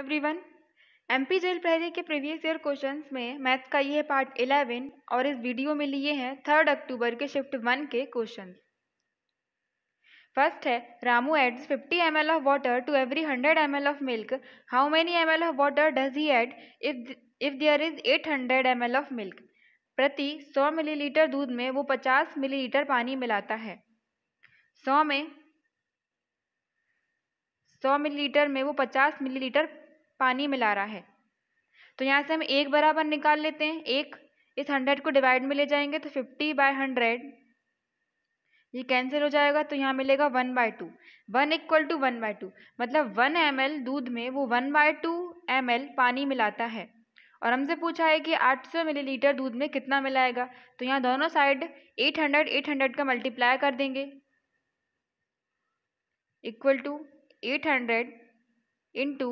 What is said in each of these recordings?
Everyone MP jail प्रहरी के previous year questions में मैथ का ये पार्ट 11 और इस वीडियो में लिए हैं थर्ड अक्टूबर के शिफ्ट वन के क्वेश्चंस फर्स्ट है Ramu adds 50 M L of water to every 100 M L of milk how many M L of water does he add if if there is 800 M L of milk प्रति 100 millilitre दूध में वो 50 millilitre पानी मिलाता है सौ में सौ मिलीलीटर में वो पचास मिलीलीटर पानी मिला रहा है तो यहाँ से हम एक बराबर निकाल लेते हैं एक इस हंड्रेड को डिवाइड में ले जाएंगे तो फिफ्टी बाय हंड्रेड ये कैंसिल हो जाएगा तो यहाँ मिलेगा one by two one equal to one by two मतलब वन एम दूध में वो वन बाय टू एम पानी मिलाता है और हमसे पूछा है कि 800 मिलीलीटर दूध में कितना मिलाएगा तो यहाँ दोनों साइड 800 800 का मल्टीप्लाई कर देंगे equal to 800 hundred into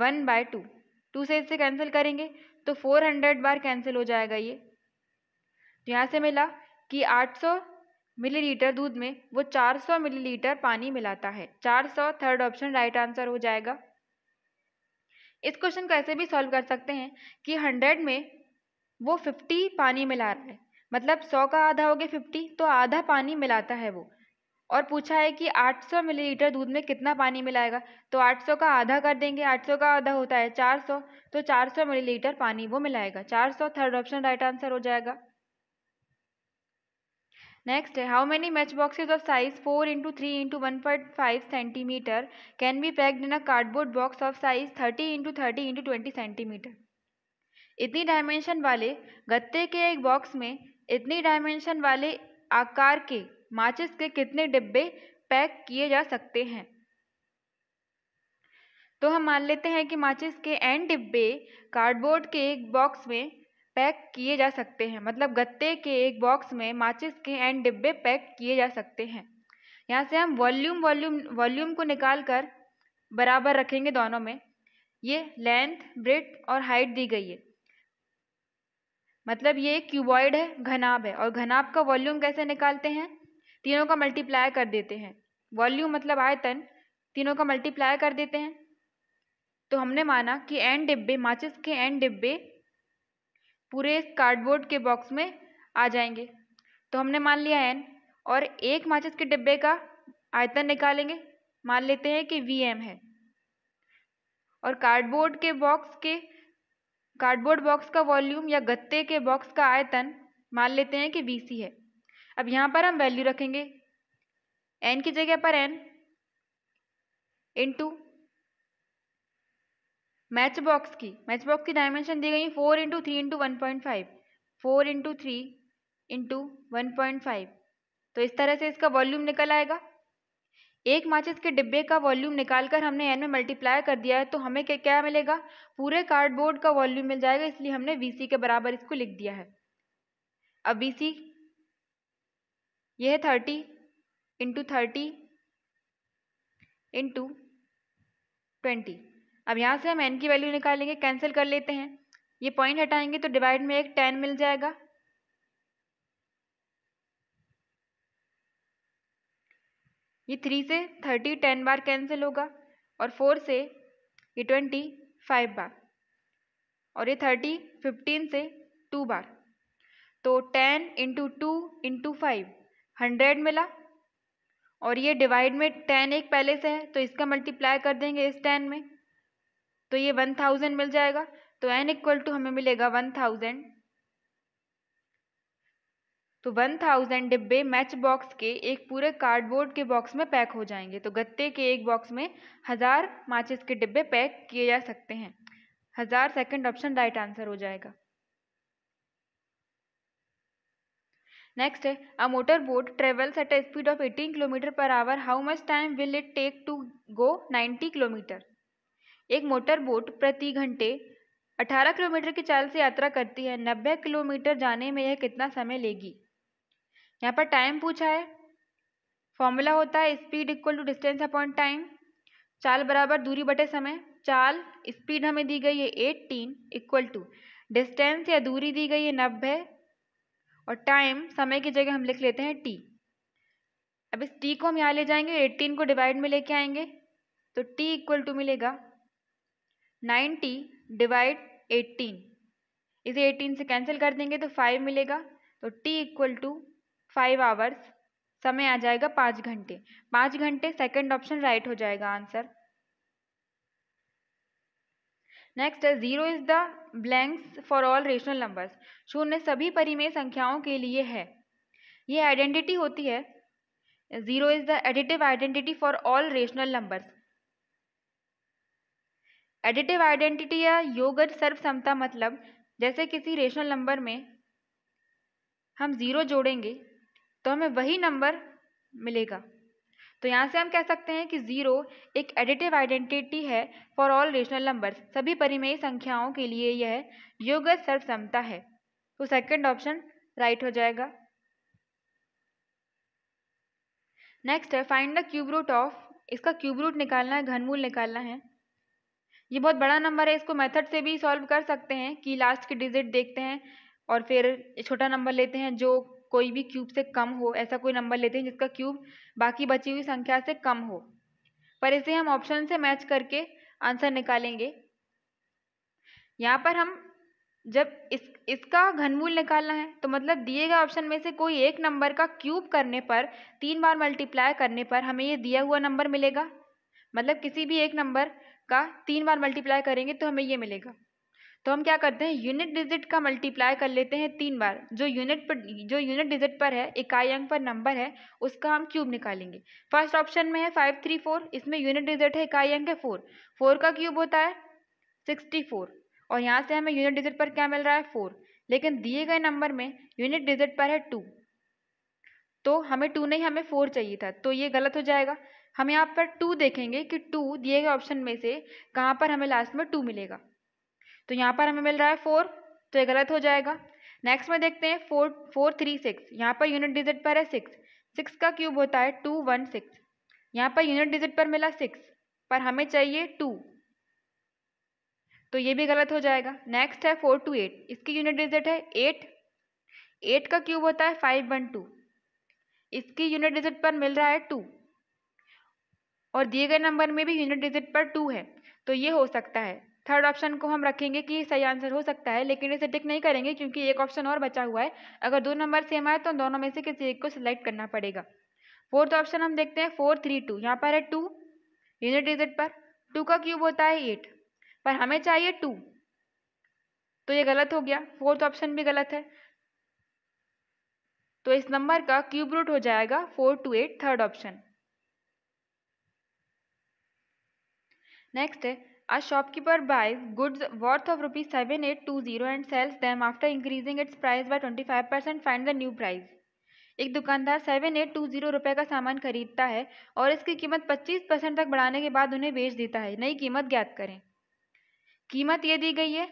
one by two two से इससे कैंसिल करेंगे तो फोर हंड्रेड बार कैंसिल हो जाएगा ये तो यहाँ से मिला कि आठ सौ मिलीलीटर दूध में वो चार सौ मिलीलीटर पानी मिलाता है चार सौ थर्ड ऑप्शन राइट आंसर हो जाएगा इस क्वेश्चन को ऐसे भी सॉल्व कर सकते हैं कि हंड्रेड में वो फिफ्टी पानी मिला रहा है मतलब सौ का आधा हो गया फिफ्टी तो आधा पानी मिलाता है वो और पूछा है कि 800 मिलीलीटर दूध में कितना पानी मिलाएगा तो 800 का आधा कर देंगे 800 का आधा होता है 400 तो 400 मिलीलीटर पानी वो मिलाएगा 400 थर्ड ऑप्शन राइट आंसर हो जाएगा नेक्स्ट है how many match boxes of size four into three into one point five centimetre can be packed in a cardboard box of size thirty into thirty into twenty centimetre इतनी dimension वाले गत्ते के एक box में इतनी dimension वाले आकार के माचिस के कितने डिब्बे पैक किए जा सकते हैं तो हम मान लेते हैं कि माचिस के एन डिब्बे कार्डबोर्ड के एक बॉक्स में पैक किए जा सकते हैं मतलब गत्ते के एक बॉक्स में माचिस के एन डिब्बे पैक किए जा सकते हैं यहाँ से हम वॉल्यूम वॉल्यूम वॉल्यूम को निकाल कर बराबर रखेंगे दोनों में ये लेंथ ब्रेड और हाइट दी गई है मतलब ये क्यूबॉइड है घनाब है और घनाब का वॉल्यूम कैसे निकालते हैं तीनों का मल्टीप्लाई कर देते हैं वॉल्यूम मतलब आयतन तीनों का मल्टीप्लाई कर देते हैं तो हमने माना कि एन डिब्बे माचिस के एन डिब्बे पूरे कार्डबोर्ड के बॉक्स में आ जाएंगे तो हमने मान लिया एन और एक माचिस के डिब्बे का आयतन निकालेंगे मान लेते हैं कि वी एम है और कार्डबोर्ड के बॉक्स के कार्डबोर्ड बॉक्स का वॉल्यूम या गत्ते के बॉक्स का आयतन मान लेते हैं कि वी सी है अब यहाँ पर हम वैल्यू रखेंगे एन की जगह पर एन इंटू मैच बॉक्स की मैच बॉक्स की डायमेंशन दी गई four into three into one point five four into three into one point five तो इस तरह से इसका वॉल्यूम निकल आएगा एक माचिस के डिब्बे का वॉल्यूम निकाल कर हमने एन में मल्टीप्लाई कर दिया है तो हमें क्या, क्या मिलेगा पूरे कार्डबोर्ड का वॉल्यूम मिल जाएगा इसलिए हमने वी के बराबर इसको लिख दिया है अब वी यह thirty into thirty into twenty अब यहाँ से हम एन की वैल्यू निकालेंगे कैंसिल कर लेते हैं ये पॉइंट हटाएंगे तो डिवाइड में एक टेन मिल जाएगा ये थ्री से थर्टी टेन बार कैंसिल होगा और फोर से ये ट्वेंटी फाइव बार और ये थर्टी फिफ्टीन से टू बार तो ten into two into five hundred मिला और ये डिवाइड में टेन एक पहले से है तो इसका मल्टीप्लाई कर देंगे इस टेन में तो ये वन थाउजेंड मिल जाएगा तो एन इक्वल टू हमें मिलेगा वन थाउजेंड तो वन थाउजेंड डिब्बे मैच बॉक्स के एक पूरे कार्डबोर्ड के बॉक्स में पैक हो जाएंगे तो गत्ते के एक बॉक्स में हज़ार माचिस के डिब्बे पैक किए जा सकते हैं हज़ार सेकंड ऑप्शन राइट आंसर हो जाएगा नेक्स्ट है a motor boat travels at a speed of 18 kilometre per hour how much time will it take to go 90 kilometre एक मोटर बोट प्रति घंटे 18 किलोमीटर की चाल से यात्रा करती है 90 किलोमीटर जाने में यह कितना समय लेगी यहाँ पर टाइम पूछा है फॉर्मूला होता है speed equal to distance upon time चाल बराबर दूरी बटे समय चाल स्पीड हमें दी गई है एटीन इक्वल टू डिस्टेंस या दूरी दी गई है नब्बे और टाइम समय की जगह हम लिख लेते हैं टी अब इस टी को हम यहाँ ले जाएंगे एट्टीन को डिवाइड में लेके आएंगे तो टी इक्वल टू मिलेगा नाइन्टी डिवाइड एट्टीन इसे एटीन से कैंसिल कर देंगे तो फाइव मिलेगा तो T equal to five hours समय आ जाएगा पाँच घंटे पाँच घंटे सेकंड ऑप्शन राइट हो जाएगा आंसर नेक्स्ट है zero is the blanks for all rational numbers शून्य सभी परिमेय संख्याओं के लिए है ये आइडेंटिटी होती है zero is the additive identity for all rational numbers additive identity या योगज सर्वसमता मतलब जैसे किसी रेशनल नंबर में हम ज़ीरो जोड़ेंगे तो हमें वही नंबर मिलेगा तो यहाँ से हम कह सकते हैं कि ज़ीरो एक एडिटिव आइडेंटिटी है फॉर ऑल रेशनल नंबर्स सभी परिमेय संख्याओं के लिए यह योग सर्वसमता है तो सेकंड ऑप्शन राइट हो जाएगा नेक्स्ट है find the cube root of इसका क्यूब रूट निकालना है घनमूल निकालना है ये बहुत बड़ा नंबर है इसको मेथड से भी सॉल्व कर सकते हैं कि लास्ट की डिजिट देखते हैं और फिर छोटा नंबर लेते हैं जो कोई भी क्यूब से कम हो ऐसा कोई नंबर लेते हैं जिसका क्यूब बाकी बची हुई संख्या से कम हो पर इसे हम ऑप्शन से मैच करके आंसर निकालेंगे यहाँ पर हम जब इस इसका घनमूल निकालना है तो मतलब दिए गए ऑप्शन में से कोई एक नंबर का क्यूब करने पर तीन बार मल्टीप्लाई करने पर हमें ये दिया हुआ नंबर मिलेगा मतलब किसी भी एक नंबर का तीन बार मल्टीप्लाई करेंगे तो हमें ये मिलेगा तो हम क्या करते हैं यूनिट डिजिट का मल्टीप्लाई कर लेते हैं तीन बार जो यूनिट पर जो यूनिट डिजिट पर है इकाई अंक पर नंबर है उसका हम क्यूब निकालेंगे फर्स्ट ऑप्शन में है फाइव थ्री फोर इसमें यूनिट डिजिट है इकाई अंक है फोर फोर का क्यूब होता है सिक्सटी फोर और यहाँ से हमें यूनिट डिजिट पर क्या मिल रहा है फोर लेकिन दिए गए नंबर में यूनिट डिजिट पर है टू तो हमें टू नहीं हमें फोर चाहिए था तो ये गलत हो जाएगा हम यहाँ पर टू देखेंगे कि टू दिए गए ऑप्शन में से कहाँ पर हमें लास्ट में टू मिलेगा तो यहाँ पर हमें मिल रहा है फोर तो ये गलत हो जाएगा नेक्स्ट में देखते हैं फोर फोर थ्री सिक्स यहाँ पर यूनिट डिजिट पर है सिक्स सिक्स का क्यूब होता है टू वन सिक्स यहाँ पर यूनिट डिजिट पर मिला सिक्स पर हमें चाहिए टू तो ये भी गलत हो जाएगा नेक्स्ट है फोर टू एट इसकी यूनिट डिजिट है एट एट का क्यूब होता है फाइव वन टू इसकी यूनिट डिजिट पर मिल रहा है टू और दिए गए नंबर में भी यूनिट डिजिट पर टू है तो ये हो सकता है थर्ड ऑप्शन को हम रखेंगे कि सही आंसर हो सकता है लेकिन इसे टिक नहीं करेंगे क्योंकि एक ऑप्शन और बचा हुआ है अगर दो नंबर सेम आए तो दोनों में से किसी एक को सिलेक्ट करना पड़ेगा फोर्थ ऑप्शन हम देखते हैं फोर थ्री टू यहाँ पर है टू यूनिट डिजिट पर टू का क्यूब होता है एट पर हमें चाहिए टू तो ये गलत हो गया फोर्थ ऑप्शन भी गलत है तो इस नंबर का क्यूब रूट हो जाएगा four two eight third option next है A shopkeeper buys goods worth of rupees sales and sells them after increasing its price by percent find the new price. एक दुकानदार सेवन एट टू जीरो रुपये का सामान खरीदता है और इसकी कीमत पच्चीस परसेंट तक बढ़ाने के बाद उन्हें बेच देता है नई कीमत ज्ञात करें कीमत ये दी गई है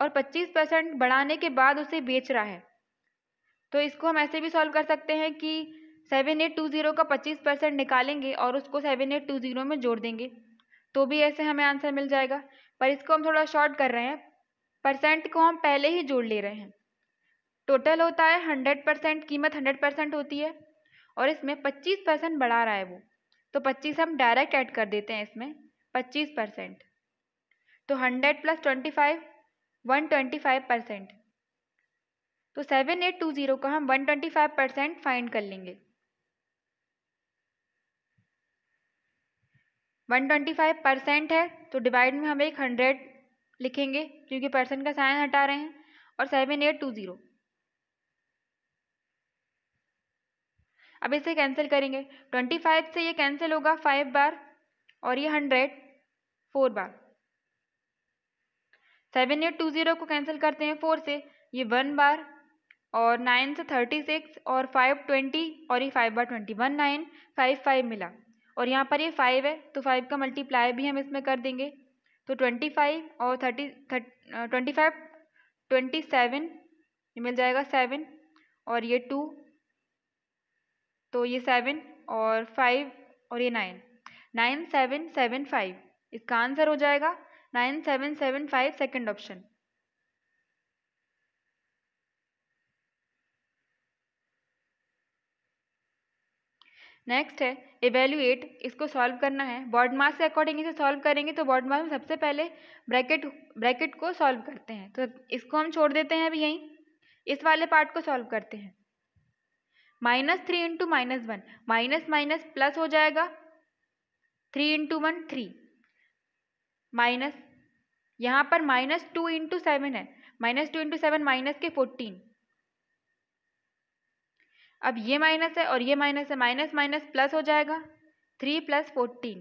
और पच्चीस परसेंट बढ़ाने के बाद उसे बेच रहा है तो इसको हम ऐसे भी सॉल्व कर सकते हैं कि सेवन एट टू ज़ीरो का पच्चीस परसेंट निकालेंगे और उसको सेवन एट टू ज़ीरो में जोड़ देंगे तो भी ऐसे हमें आंसर मिल जाएगा पर इसको हम थोड़ा शॉर्ट कर रहे हैं परसेंट को हम पहले ही जोड़ ले रहे हैं टोटल होता है हंड्रेड परसेंट कीमत हंड्रेड परसेंट होती है और इसमें पच्चीस परसेंट बढ़ा रहा है वो तो पच्चीस हम डायरेक्ट ऐड कर देते हैं इसमें पच्चीस परसेंट तो hundred plus twenty five one twenty five percent तो सेवन एट टू ज़ीरो का हम one twenty five percent find कर लेंगे वन ट्वेंटी फाइव परसेंट है तो डिवाइड में हम एक हंड्रेड लिखेंगे क्योंकि परसेंट का साइन हटा रहे हैं और सेवन एट टू ज़ीरो अब इसे कैंसिल करेंगे ट्वेंटी फाइव से ये कैंसिल होगा फाइव बार और ये हंड्रेड फोर बार सेवन एट टू ज़ीरो को कैंसिल करते हैं फोर से ये वन बार और नाइन से थर्टी सिक्स और फाइव ट्वेंटी और ये फाइव बार twenty one nine five five मिला और यहाँ पर ये फाइव है तो फाइव का मल्टीप्लाई भी हम इसमें कर देंगे तो ट्वेंटी फाइव और thirty twenty five twenty seven ये मिल जाएगा सेवन और ये टू तो ये सेवन और फाइव और ये nine nine seven seven five इसका आंसर हो जाएगा nine seven seven five second option next है इवेल्यूएट इसको सॉल्व करना है बॉड मास के अकॉर्डिंग इसे सॉल्व करेंगे तो बॉड मास में सबसे पहले ब्रैकेट ब्रैकेट को सॉल्व करते हैं तो इसको हम छोड़ देते हैं अभी यहीं इस वाले पार्ट को सॉल्व करते हैं minus three into minus one minus minus plus हो जाएगा three into one three minus यहाँ पर माइनस टू इंटू सेवन है minus two into seven minus के फोर्टीन अब ये माइनस है और ये माइनस है माइनस माइनस प्लस हो जाएगा three plus fourteen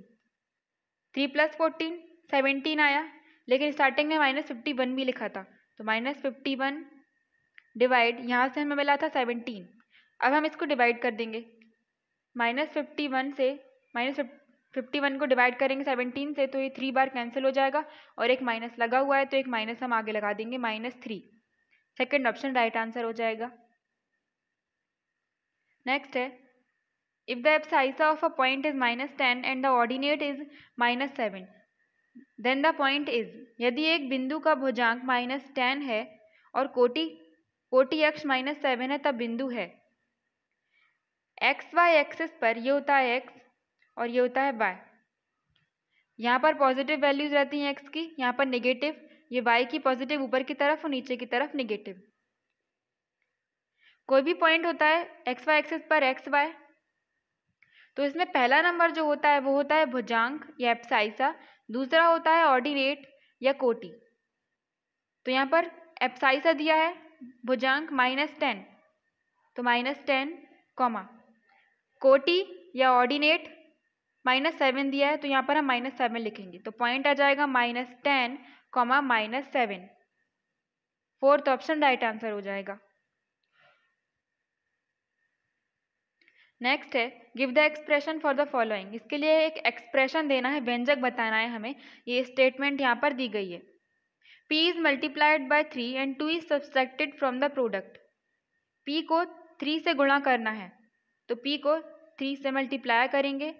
three plus fourteen seventeen आया लेकिन स्टार्टिंग में माइनस फिफ्टी वन भी लिखा था तो माइनस फिफ्टी वन डिवाइड यहाँ से हमें मिला था सेवनटीन अब हम इसको डिवाइड कर देंगे माइनस फिफ्टी वन से माइनस फिफ्टी वन को डिवाइड करेंगे सेवनटीन से तो ये थ्री बार कैंसिल हो जाएगा और एक माइनस लगा हुआ है तो एक माइनस हम आगे लगा देंगे minus three second option right answer हो जाएगा नेक्स्ट है if the abscissa of a point is minus ten and the ordinate is minus seven then the point is यदि एक बिंदु का भुजांक माइनस टेन है और कोटि कोटि एक्स माइनस सेवन है तब बिंदु है एक्स वाई एक्सेस पर ये होता है एक्स और ये होता है वाई यहाँ पर पॉजिटिव वैल्यूज रहती हैं एक्स की यहाँ पर निगेटिव ये वाई की पॉजिटिव ऊपर की तरफ और नीचे की तरफ निगेटिव कोई भी पॉइंट होता है एक्स वाई एक्सेस पर एक्स वाई तो इसमें पहला नंबर जो होता है वो होता है भुजांक या एप्साइसा दूसरा होता है ऑर्डिनेट या कोटी तो यहाँ पर एप्साइसा दिया है भुजांक माइनस टेन तो माइनस टेन कॉमा कोटी या ऑर्डिनेट माइनस सेवन दिया है तो यहाँ पर हम माइनस सेवन लिखेंगे तो पॉइंट आ जाएगा minus ten comma minus seven fourth option right answer हो जाएगा नेक्स्ट है give the expression for the following इसके लिए एक एक्सप्रेशन देना है व्यंजक बताना है हमें ये स्टेटमेंट यहाँ पर दी गई है P is multiplied by three and two is subtracted from the product P को थ्री से गुणा करना है तो पी को थ्री से मल्टीप्लाई करेंगे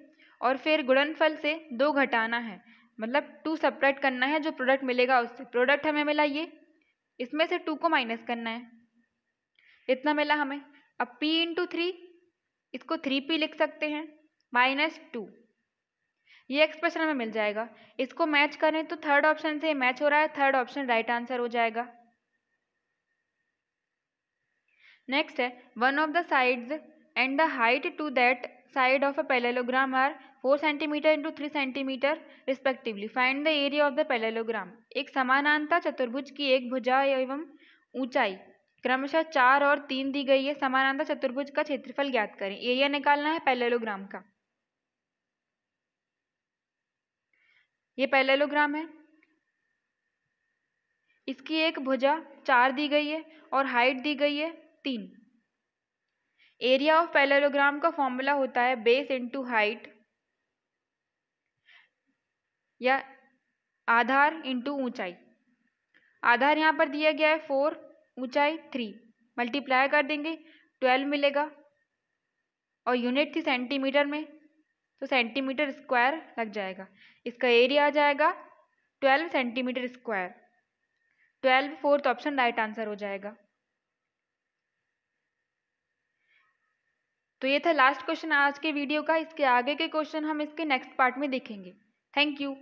और फिर गुणनफल से दो घटाना है मतलब टू सपरेट करना है जो प्रोडक्ट मिलेगा उससे प्रोडक्ट हमें मिला ये इसमें से टू को माइनस करना है इतना मिला हमें अब पी इंटू थ्री इसको थ्री पी लिख सकते हैं माइनस टू ये एक्सप्रेशन हमें मिल जाएगा इसको मैच करें तो थर्ड ऑप्शन से मैच हो रहा है थर्ड ऑप्शन राइट आंसर हो जाएगा नेक्स्ट है one of the sides and the height to that side of a parallelogram are four centimetre into three centimetre respectively find the area of the parallelogram एक समानांतर चतुर्भुज की एक भुजा एवं ऊंचाई क्रमशः चार और तीन दी गई है समानांतर चतुर्भुज का क्षेत्रफल ज्ञात करें एरिया निकालना है पैलेलोग्राम का ये पैलेलोग्राम है इसकी एक भुजा चार दी गई है और हाइट दी गई है तीन एरिया ऑफ पैलेलोग्राम का फॉर्मूला होता है बेस इनटू हाइट या आधार इंटू ऊंचाई आधार यहाँ पर दिया गया है फोर ऊंचाई थ्री मल्टीप्लाई कर देंगे ट्वेल्व मिलेगा और यूनिट थी सेंटीमीटर में तो सेंटीमीटर स्क्वायर लग जाएगा इसका एरिया आ जाएगा twelve centimetre square twelve fourth option right answer हो जाएगा तो ये था लास्ट क्वेश्चन आज के वीडियो का इसके आगे के क्वेश्चन हम इसके नेक्स्ट पार्ट में देखेंगे थैंक यू